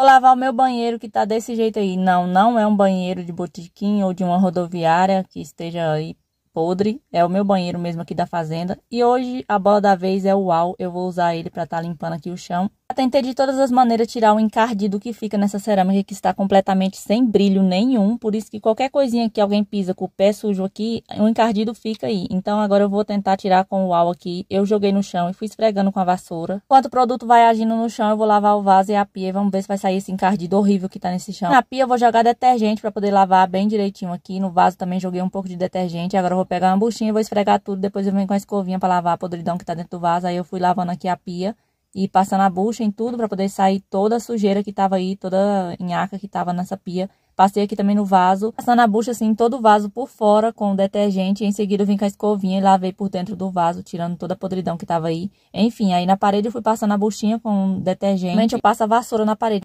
Vou lavar o meu banheiro que tá desse jeito aí. Não, não é um banheiro de botiquim ou de uma rodoviária que esteja aí podre. É o meu banheiro mesmo aqui da fazenda. E hoje a bola da vez é o UAU. Eu vou usar ele para estar tá limpando aqui o chão tentei de todas as maneiras tirar o encardido que fica nessa cerâmica que está completamente sem brilho nenhum. Por isso que qualquer coisinha que alguém pisa com o pé sujo aqui, o encardido fica aí. Então agora eu vou tentar tirar com o uau aqui. Eu joguei no chão e fui esfregando com a vassoura. Enquanto o produto vai agindo no chão, eu vou lavar o vaso e a pia. Vamos ver se vai sair esse encardido horrível que tá nesse chão. Na pia eu vou jogar detergente para poder lavar bem direitinho aqui. No vaso também joguei um pouco de detergente. Agora eu vou pegar uma buchinha e vou esfregar tudo. Depois eu venho com a escovinha para lavar a podridão que tá dentro do vaso. Aí eu fui lavando aqui a pia e passando a bucha em tudo para poder sair toda a sujeira que estava aí, toda a nhaca que estava nessa pia. Passei aqui também no vaso, passando a bucha assim, todo o vaso por fora com detergente. em seguida vim com a escovinha e lavei por dentro do vaso, tirando toda a podridão que estava aí. Enfim, aí na parede eu fui passando a buchinha com detergente. Eu passo a vassoura na parede.